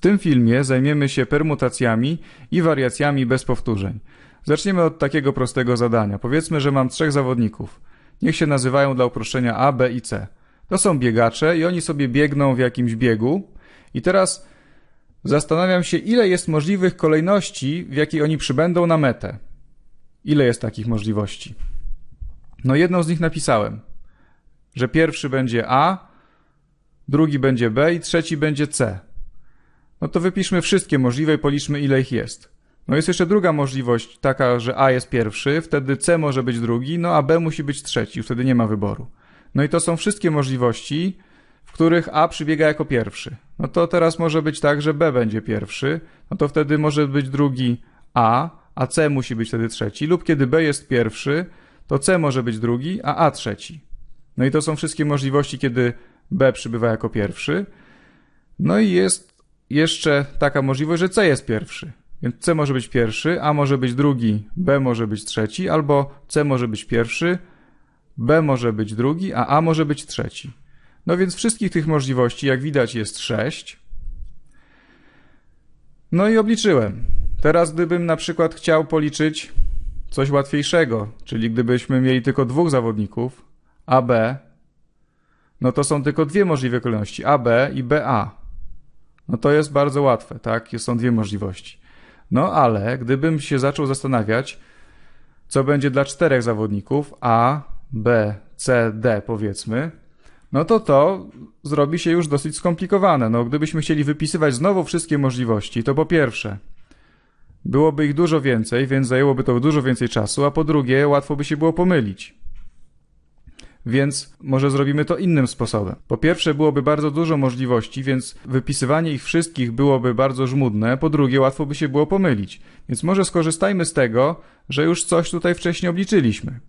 W tym filmie zajmiemy się permutacjami i wariacjami bez powtórzeń. Zaczniemy od takiego prostego zadania. Powiedzmy, że mam trzech zawodników. Niech się nazywają dla uproszczenia A, B i C. To są biegacze i oni sobie biegną w jakimś biegu. I teraz zastanawiam się, ile jest możliwych kolejności, w jakiej oni przybędą na metę. Ile jest takich możliwości? No jedną z nich napisałem, że pierwszy będzie A, drugi będzie B i trzeci będzie C. No to wypiszmy wszystkie możliwe i policzmy ile ich jest. No jest jeszcze druga możliwość, taka, że A jest pierwszy, wtedy C może być drugi, no a B musi być trzeci, wtedy nie ma wyboru. No i to są wszystkie możliwości, w których A przybiega jako pierwszy. No to teraz może być tak, że B będzie pierwszy, no to wtedy może być drugi A, a C musi być wtedy trzeci, lub kiedy B jest pierwszy, to C może być drugi, a A trzeci. No i to są wszystkie możliwości, kiedy B przybywa jako pierwszy. No i jest jeszcze taka możliwość, że C jest pierwszy. Więc C może być pierwszy, A może być drugi, B może być trzeci, albo C może być pierwszy, B może być drugi, a A może być trzeci. No więc wszystkich tych możliwości, jak widać, jest sześć. No i obliczyłem. Teraz gdybym na przykład chciał policzyć coś łatwiejszego, czyli gdybyśmy mieli tylko dwóch zawodników, AB, no to są tylko dwie możliwe kolejności, AB i BA. No to jest bardzo łatwe, tak? Są dwie możliwości. No ale gdybym się zaczął zastanawiać, co będzie dla czterech zawodników A, B, C, D powiedzmy, no to to zrobi się już dosyć skomplikowane. No gdybyśmy chcieli wypisywać znowu wszystkie możliwości, to po pierwsze, byłoby ich dużo więcej, więc zajęłoby to dużo więcej czasu, a po drugie, łatwo by się było pomylić więc może zrobimy to innym sposobem. Po pierwsze, byłoby bardzo dużo możliwości, więc wypisywanie ich wszystkich byłoby bardzo żmudne, po drugie, łatwo by się było pomylić. Więc może skorzystajmy z tego, że już coś tutaj wcześniej obliczyliśmy.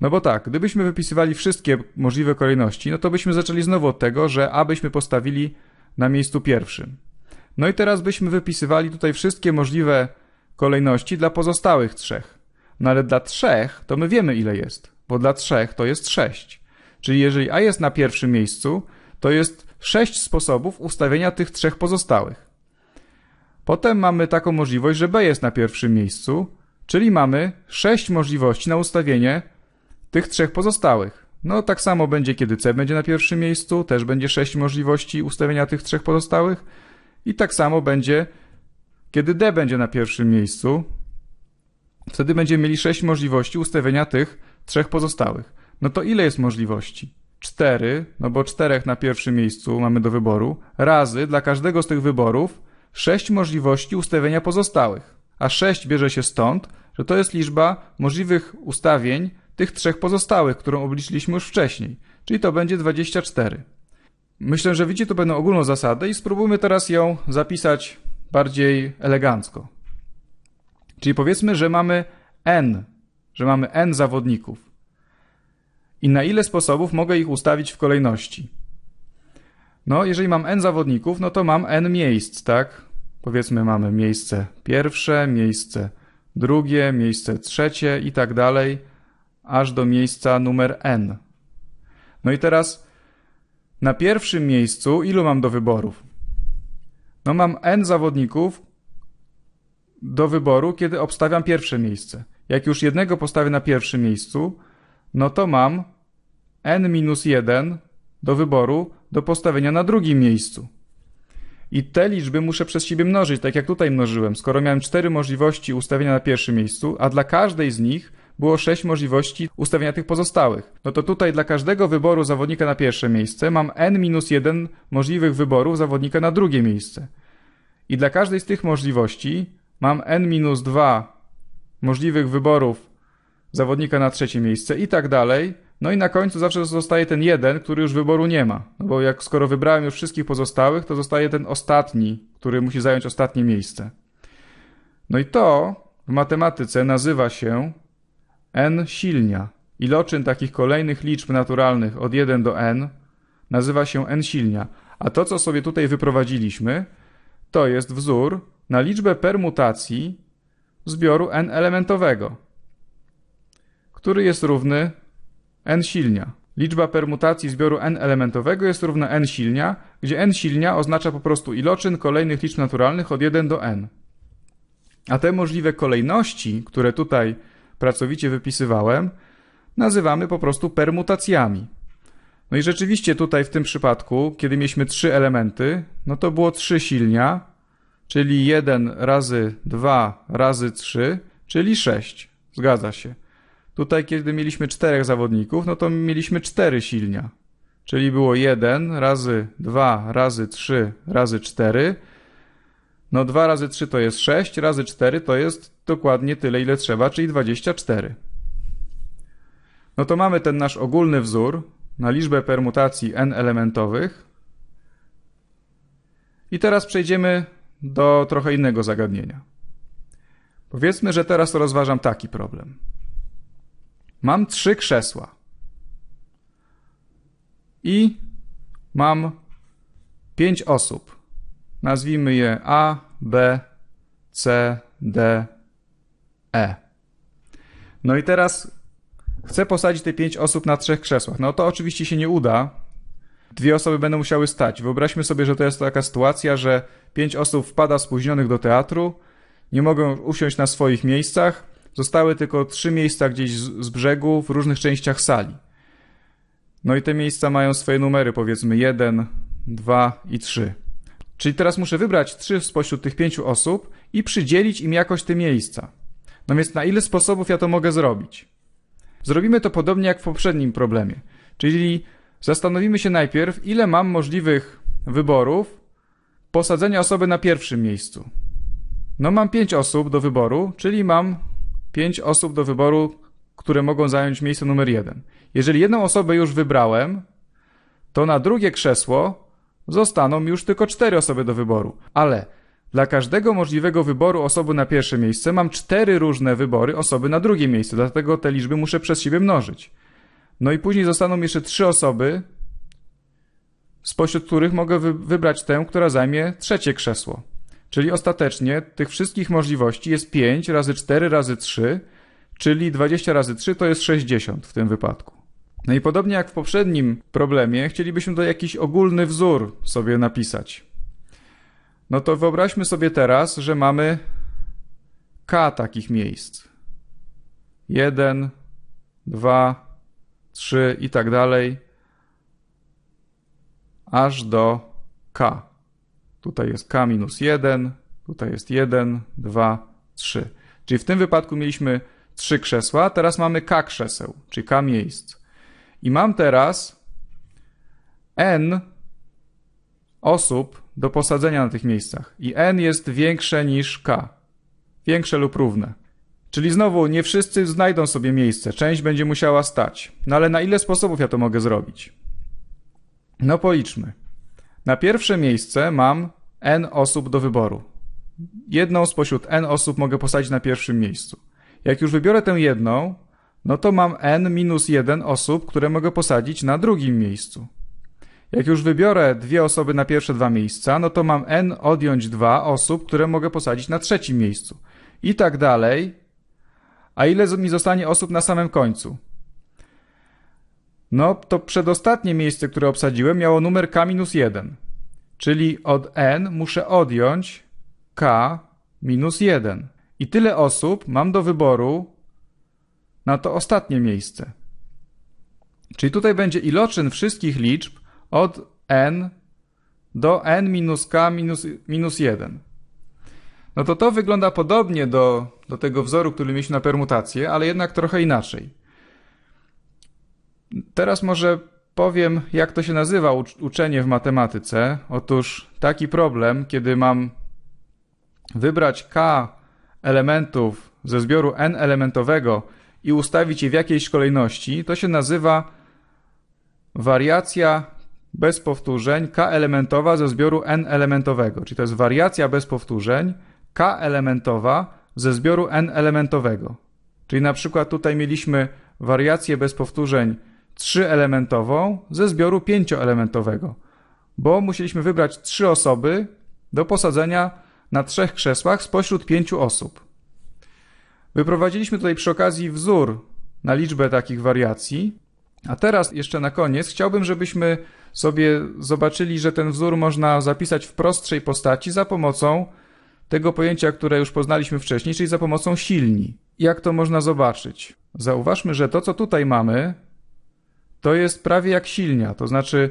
No bo tak, gdybyśmy wypisywali wszystkie możliwe kolejności, no to byśmy zaczęli znowu od tego, że A byśmy postawili na miejscu pierwszym. No i teraz byśmy wypisywali tutaj wszystkie możliwe kolejności dla pozostałych trzech. No ale dla trzech to my wiemy ile jest bo dla trzech to jest sześć. Czyli jeżeli A jest na pierwszym miejscu, to jest sześć sposobów ustawienia tych trzech pozostałych. Potem mamy taką możliwość, że B jest na pierwszym miejscu, czyli mamy sześć możliwości na ustawienie tych trzech pozostałych. No tak samo będzie, kiedy C będzie na pierwszym miejscu, też będzie sześć możliwości ustawienia tych trzech pozostałych. I tak samo będzie, kiedy D będzie na pierwszym miejscu, wtedy będziemy mieli sześć możliwości ustawienia tych trzech pozostałych. No to ile jest możliwości? Cztery, no bo czterech na pierwszym miejscu mamy do wyboru, razy dla każdego z tych wyborów sześć możliwości ustawienia pozostałych. A sześć bierze się stąd, że to jest liczba możliwych ustawień tych trzech pozostałych, którą obliczyliśmy już wcześniej, czyli to będzie 24. Myślę, że widzicie tu pewną ogólną zasadę i spróbujmy teraz ją zapisać bardziej elegancko. Czyli powiedzmy, że mamy n że mamy n zawodników i na ile sposobów mogę ich ustawić w kolejności. No, jeżeli mam n zawodników, no to mam n miejsc, tak? Powiedzmy, mamy miejsce pierwsze, miejsce drugie, miejsce trzecie i tak dalej, aż do miejsca numer n. No i teraz na pierwszym miejscu ilu mam do wyborów? No, mam n zawodników do wyboru, kiedy obstawiam pierwsze miejsce. Jak już jednego postawię na pierwszym miejscu, no to mam n-1 do wyboru do postawienia na drugim miejscu. I te liczby muszę przez siebie mnożyć, tak jak tutaj mnożyłem, skoro miałem cztery możliwości ustawienia na pierwszym miejscu, a dla każdej z nich było sześć możliwości ustawienia tych pozostałych. No to tutaj dla każdego wyboru zawodnika na pierwsze miejsce mam n-1 możliwych wyborów zawodnika na drugie miejsce. I dla każdej z tych możliwości mam n-2 możliwych wyborów zawodnika na trzecie miejsce i tak dalej. No i na końcu zawsze zostaje ten jeden, który już wyboru nie ma. No bo jak skoro wybrałem już wszystkich pozostałych, to zostaje ten ostatni, który musi zająć ostatnie miejsce. No i to w matematyce nazywa się n silnia. Iloczyn takich kolejnych liczb naturalnych od 1 do n nazywa się n silnia. A to, co sobie tutaj wyprowadziliśmy, to jest wzór na liczbę permutacji zbioru n-elementowego, który jest równy n silnia. Liczba permutacji zbioru n-elementowego jest równa n silnia, gdzie n silnia oznacza po prostu iloczyn kolejnych liczb naturalnych od 1 do n. A te możliwe kolejności, które tutaj pracowicie wypisywałem, nazywamy po prostu permutacjami. No i rzeczywiście tutaj w tym przypadku, kiedy mieliśmy trzy elementy, no to było trzy silnia, czyli 1 razy 2 razy 3, czyli 6. Zgadza się. Tutaj, kiedy mieliśmy czterech zawodników, no to mieliśmy cztery silnia. Czyli było 1 razy 2 razy 3 razy 4. No 2 razy 3 to jest 6, razy 4 to jest dokładnie tyle, ile trzeba, czyli 24. No to mamy ten nasz ogólny wzór na liczbę permutacji n elementowych. I teraz przejdziemy do trochę innego zagadnienia. Powiedzmy, że teraz rozważam taki problem. Mam trzy krzesła i mam pięć osób. Nazwijmy je A, B, C, D, E. No i teraz chcę posadzić te pięć osób na trzech krzesłach. No to oczywiście się nie uda, dwie osoby będą musiały stać. Wyobraźmy sobie, że to jest taka sytuacja, że pięć osób wpada spóźnionych do teatru, nie mogą usiąść na swoich miejscach, zostały tylko trzy miejsca gdzieś z, z brzegu w różnych częściach sali. No i te miejsca mają swoje numery, powiedzmy jeden, dwa i trzy. Czyli teraz muszę wybrać trzy spośród tych pięciu osób i przydzielić im jakoś te miejsca. No więc na ile sposobów ja to mogę zrobić? Zrobimy to podobnie jak w poprzednim problemie. Czyli Zastanowimy się najpierw, ile mam możliwych wyborów posadzenia osoby na pierwszym miejscu. No mam 5 osób do wyboru, czyli mam 5 osób do wyboru, które mogą zająć miejsce numer 1. Jeżeli jedną osobę już wybrałem, to na drugie krzesło zostaną już tylko 4 osoby do wyboru. Ale dla każdego możliwego wyboru osoby na pierwsze miejsce mam 4 różne wybory osoby na drugie miejsce, dlatego te liczby muszę przez siebie mnożyć. No i później zostaną jeszcze trzy osoby, spośród których mogę wybrać tę, która zajmie trzecie krzesło. Czyli ostatecznie tych wszystkich możliwości jest 5 razy 4 razy 3, czyli 20 razy 3 to jest 60 w tym wypadku. No i podobnie jak w poprzednim problemie, chcielibyśmy to jakiś ogólny wzór sobie napisać. No to wyobraźmy sobie teraz, że mamy k takich miejsc. 1, 2, 3 i tak dalej, aż do k. Tutaj jest k minus 1, tutaj jest 1, 2, 3. Czyli w tym wypadku mieliśmy 3 krzesła, teraz mamy k krzeseł, czyli k miejsc. I mam teraz n osób do posadzenia na tych miejscach. I n jest większe niż k. Większe lub równe. Czyli znowu, nie wszyscy znajdą sobie miejsce, część będzie musiała stać. No ale na ile sposobów ja to mogę zrobić? No policzmy. Na pierwsze miejsce mam n osób do wyboru. Jedną spośród n osób mogę posadzić na pierwszym miejscu. Jak już wybiorę tę jedną, no to mam n minus 1 osób, które mogę posadzić na drugim miejscu. Jak już wybiorę dwie osoby na pierwsze dwa miejsca, no to mam n odjąć 2 osób, które mogę posadzić na trzecim miejscu. I tak dalej, a ile mi zostanie osób na samym końcu? No, to przedostatnie miejsce, które obsadziłem, miało numer K-1. Czyli od N muszę odjąć K-1. I tyle osób mam do wyboru na to ostatnie miejsce. Czyli tutaj będzie iloczyn wszystkich liczb od n do n minus k minus, minus 1. No to to wygląda podobnie do, do tego wzoru, który mieliśmy na permutację, ale jednak trochę inaczej. Teraz może powiem, jak to się nazywa uczenie w matematyce. Otóż taki problem, kiedy mam wybrać k elementów ze zbioru n elementowego i ustawić je w jakiejś kolejności, to się nazywa wariacja bez powtórzeń k elementowa ze zbioru n elementowego. Czyli to jest wariacja bez powtórzeń k-elementowa ze zbioru n-elementowego. Czyli na przykład tutaj mieliśmy wariację bez powtórzeń elementową ze zbioru pięcioelementowego, bo musieliśmy wybrać trzy osoby do posadzenia na trzech krzesłach spośród pięciu osób. Wyprowadziliśmy tutaj przy okazji wzór na liczbę takich wariacji, a teraz jeszcze na koniec chciałbym, żebyśmy sobie zobaczyli, że ten wzór można zapisać w prostszej postaci za pomocą tego pojęcia, które już poznaliśmy wcześniej, czyli za pomocą silni. Jak to można zobaczyć? Zauważmy, że to, co tutaj mamy, to jest prawie jak silnia, to znaczy,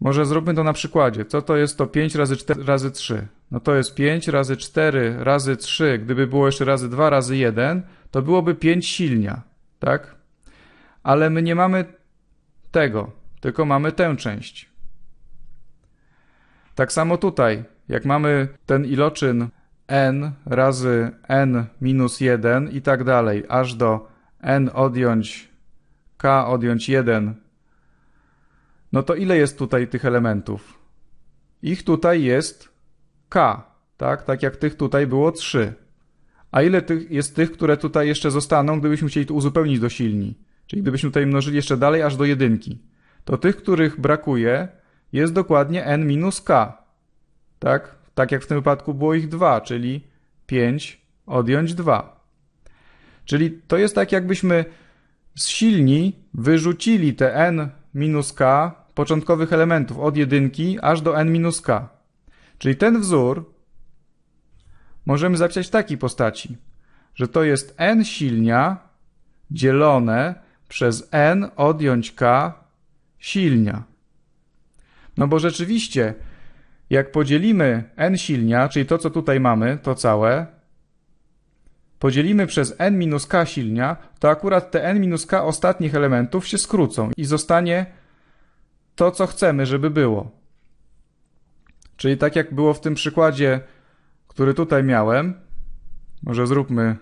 może zróbmy to na przykładzie. Co to jest to 5 razy 4 razy 3? No to jest 5 razy 4 razy 3. Gdyby było jeszcze razy 2 razy 1, to byłoby 5 silnia, tak? Ale my nie mamy tego, tylko mamy tę część. Tak samo tutaj. Jak mamy ten iloczyn n razy n minus 1 i tak dalej, aż do n odjąć k odjąć 1, no to ile jest tutaj tych elementów? Ich tutaj jest k, tak? Tak jak tych tutaj było 3. A ile tych jest tych, które tutaj jeszcze zostaną, gdybyśmy chcieli to uzupełnić do silni? Czyli gdybyśmy tutaj mnożyli jeszcze dalej aż do jedynki, to tych, których brakuje, jest dokładnie n minus k tak? Tak jak w tym wypadku było ich 2, czyli 5 odjąć 2. Czyli to jest tak, jakbyśmy z silni wyrzucili te n minus k początkowych elementów od jedynki aż do n minus k. Czyli ten wzór możemy zapisać w takiej postaci, że to jest n silnia dzielone przez n odjąć k silnia. No bo rzeczywiście jak podzielimy n silnia, czyli to, co tutaj mamy, to całe, podzielimy przez n minus k silnia, to akurat te n minus k ostatnich elementów się skrócą i zostanie to, co chcemy, żeby było. Czyli tak jak było w tym przykładzie, który tutaj miałem, może zróbmy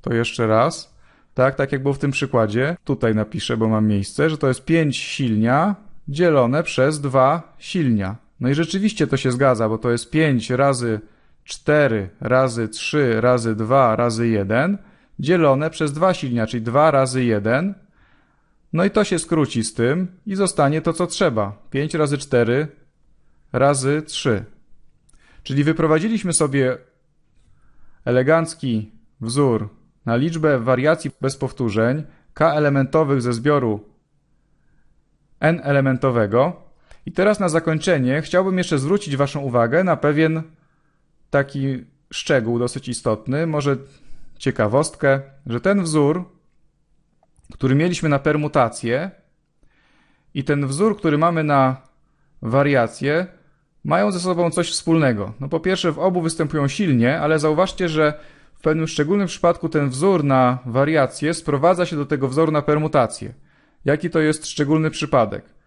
to jeszcze raz. Tak, tak jak było w tym przykładzie, tutaj napiszę, bo mam miejsce, że to jest 5 silnia dzielone przez 2 silnia. No i rzeczywiście to się zgadza, bo to jest 5 razy 4 razy 3 razy 2 razy 1 dzielone przez dwa silnia, czyli 2 razy 1. No i to się skróci z tym i zostanie to, co trzeba. 5 razy 4 razy 3. Czyli wyprowadziliśmy sobie elegancki wzór na liczbę wariacji bez powtórzeń k elementowych ze zbioru n elementowego i teraz na zakończenie chciałbym jeszcze zwrócić Waszą uwagę na pewien taki szczegół dosyć istotny, może ciekawostkę, że ten wzór, który mieliśmy na permutację i ten wzór, który mamy na wariację, mają ze sobą coś wspólnego. No po pierwsze, w obu występują silnie, ale zauważcie, że w pewnym szczególnym przypadku ten wzór na wariację sprowadza się do tego wzoru na permutację. Jaki to jest szczególny przypadek?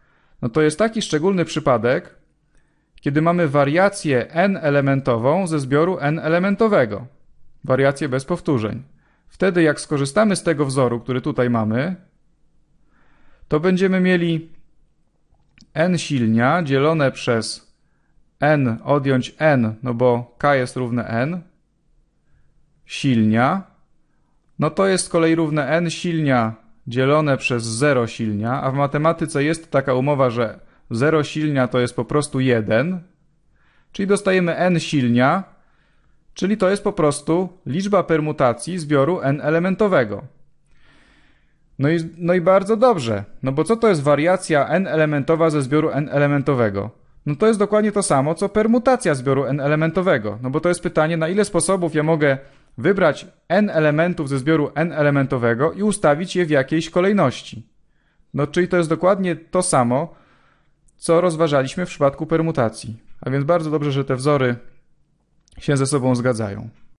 No to jest taki szczególny przypadek, kiedy mamy wariację n-elementową ze zbioru n-elementowego. Wariację bez powtórzeń. Wtedy jak skorzystamy z tego wzoru, który tutaj mamy, to będziemy mieli n silnia dzielone przez n odjąć n, no bo k jest równe n, silnia, no to jest z kolei równe n silnia dzielone przez 0 silnia, a w matematyce jest taka umowa, że 0 silnia to jest po prostu 1, czyli dostajemy n silnia, czyli to jest po prostu liczba permutacji zbioru n elementowego. No i, no i bardzo dobrze, no bo co to jest wariacja n elementowa ze zbioru n elementowego? No to jest dokładnie to samo, co permutacja zbioru n elementowego, no bo to jest pytanie, na ile sposobów ja mogę wybrać n elementów ze zbioru n elementowego i ustawić je w jakiejś kolejności. No czyli to jest dokładnie to samo, co rozważaliśmy w przypadku permutacji. A więc bardzo dobrze, że te wzory się ze sobą zgadzają.